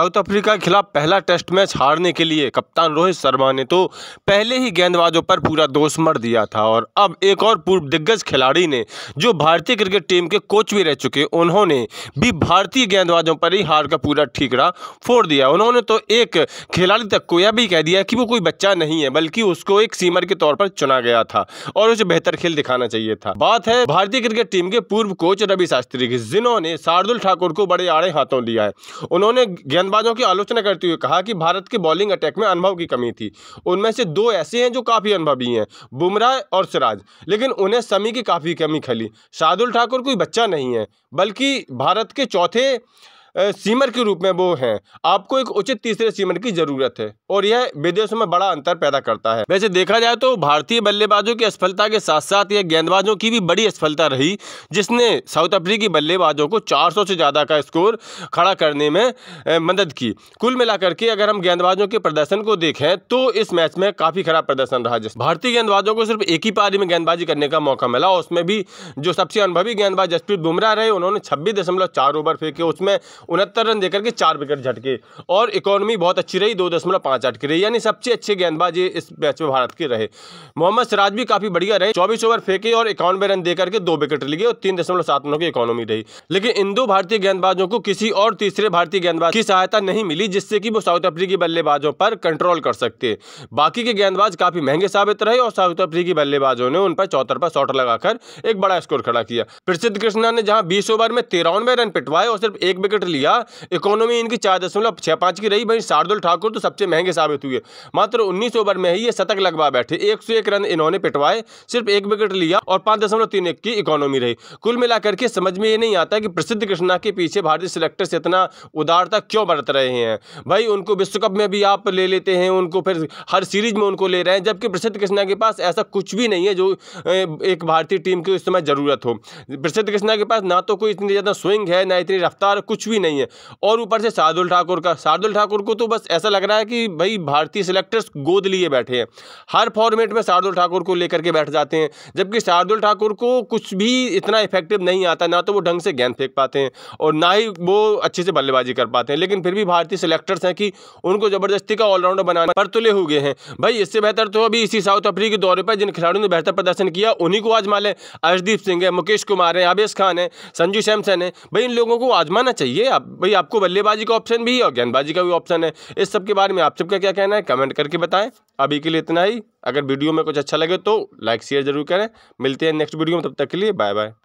south Africa के खिलाफ पहला टेस्ट मैच हारने के लिए कप्तान रोहित शर्मा ने तो पहले ही गेंदबाजों पर पूरा दोष मर दिया था और अब एक और पूर्व दिग्गज खिलाड़ी ने जो भारतीय क्रिकेट टीम के कोच भी रह चुके उन्होंने भी भारतीय गेंदबाजों पर ही हार का पूरा ठीकरा फोड़ दिया उन्होंने तो एक खिलाड़ी तक को यह भी कह दिया कि वो कोई बच्चा नहीं है बल्कि उसको एक सीमर के तौर पर चुना गया था और उसे बेहतर खेल दिखाना चाहिए था बात है भारतीय क्रिकेट टीम के पूर्व कोच रवि शास्त्री की जिन्होंने शार्दुल ठाकुर को बड़े आड़े हाथों लिया है उन्होंने गेंदबाजों की आलोचना करते हुए कहा कि भारत के बॉलिंग अटैक में अनुभव की कमी थी उनमें से दो ऐसे हैं जो काफ़ी अनुभवी हैं बुमराह और सिराज लेकिन उन्हें समी की काफ़ी कमी खली शार्दुल ठाकुर कोई बच्चा नहीं है बल्कि भारत के चौथे सीमर के रूप में वो हैं आपको एक उचित तीसरे सीमर की ज़रूरत है और यह विदेशों में बड़ा अंतर पैदा करता है वैसे देखा जाए तो भारतीय बल्लेबाजों की असफलता के साथ साथ यह गेंदबाजों की भी बड़ी असफलता रही जिसने साउथ अफ्रीकी बल्लेबाजों को 400 से ज़्यादा का स्कोर खड़ा करने में मदद की कुल मिलाकर के अगर हम गेंदबाजों के प्रदर्शन को देखें तो इस मैच में काफ़ी खराब प्रदर्शन रहा जिस भारतीय गेंदबाजों को सिर्फ एक ही पारी में गेंदबाजी करने का मौका मिला उसमें भी जो सबसे अनुभवी गेंदबाज जसप्रीत बुमराह रहे उन्होंने छब्बीस ओवर फेंके उसमें उनहत्तर रन देकर के चार विकेट झटके और इकोनॉमी बहुत अच्छी रही दो दशमलव पाँच आठ की रही यानी सबसे अच्छे गेंदबाज इस मैच में भारत के रहे मोहम्मद सिराज भी काफ़ी बढ़िया रहे चौबीस ओवर फेंके और इक्यानवे रन देकर के दो विकेट लिए और तीन दशमलव सात रनों की इकोनॉमी रही लेकिन इन दो भारतीय गेंदबाजों को किसी और तीसरे भारतीय गेंदबाज की सहायता नहीं मिली जिससे कि वो साउथ अफ्रीकी बल्लेबाजों पर कंट्रोल कर सकते बाकी के गेंदबाज काफ़ी महंगे साबित रहे और साउथ अफ्रीकी बल्लेबाजों ने उन पर चौथर पर शॉट लगाकर एक बड़ा स्कोर खड़ा किया प्रसिद्ध कृष्णा ने जहां बीस ओवर में तिरानवे रन पिटवाए और सिर्फ एक विकेट लिया लिया इकोनॉमी इनकी चार दशमलव छः पाँच की रही भाई शार्दुल ठाकुर तो सबसे महंगे साबित हुए मात्र उन्नीस ओवर में ही ये शतक लगवा बैठे एक सौ एक रन इन्होंने पिटवाए सिर्फ एक विकेट लिया और पाँच दशमलव तीन एक की इकोनॉमी रही कुल मिलाकर के समझ में ये नहीं आता कि प्रसिद्ध कृष्णा के पीछे भारतीय से इतना उदारता क्यों बरत रहे हैं भाई उनको विश्व कप में भी आप ले लेते हैं उनको फिर हर सीरीज में उनको ले रहे हैं जबकि प्रसिद्ध कृष्णा के पास ऐसा कुछ भी नहीं है जो एक भारतीय टीम की उस समय ज़रूरत हो प्रसिद्ध कृष्णा के पास ना तो कोई इतनी ज़्यादा स्विंग है ना इतनी रफ्तार कुछ भी भी नहीं है और ऊपर से शार्दुल ठाकुर का शार्दुल ठाकुर को तो बस ऐसा लग रहा है कि भाई भारतीय सिलेक्टर्स गोद लिए बैठे हैं हर फॉर्मेट में शार्दुल ठाकुर को लेकर के बैठ जाते हैं जबकि शार्दुल ठाकुर को कुछ भी इतना इफेक्टिव नहीं आता ना तो वो ढंग से गेंद फेंक पाते हैं और ना ही वो अच्छे से बल्लेबाजी कर पाते हैं लेकिन फिर भी भारतीय सिलेक्टर्स हैं कि उनको ज़बरदस्ती का ऑलराउंडर बनाने पर तुले हुए हैं भाई इससे बेहतर तो अभी इसी साउथ अफ्रीका के दौरे पर जिन खिलाड़ियों ने बेहतर प्रदर्शन किया उन्हीं को आजमा लें अर्शदीप सिंह है मुकेश कुमार है आबेश खान है संजू सैमसन है भाई इन लोगों को आजमाना चाहिए आप भाई आपको बल्लेबाजी का ऑप्शन भी है और गेंदबाजी का भी ऑप्शन है इस सब के बारे में आप सबका क्या कहना है कमेंट करके बताएं अभी के लिए इतना ही अगर वीडियो में कुछ अच्छा लगे तो लाइक शेयर जरूर करें मिलते हैं नेक्स्ट वीडियो में तब तक के लिए बाय बाय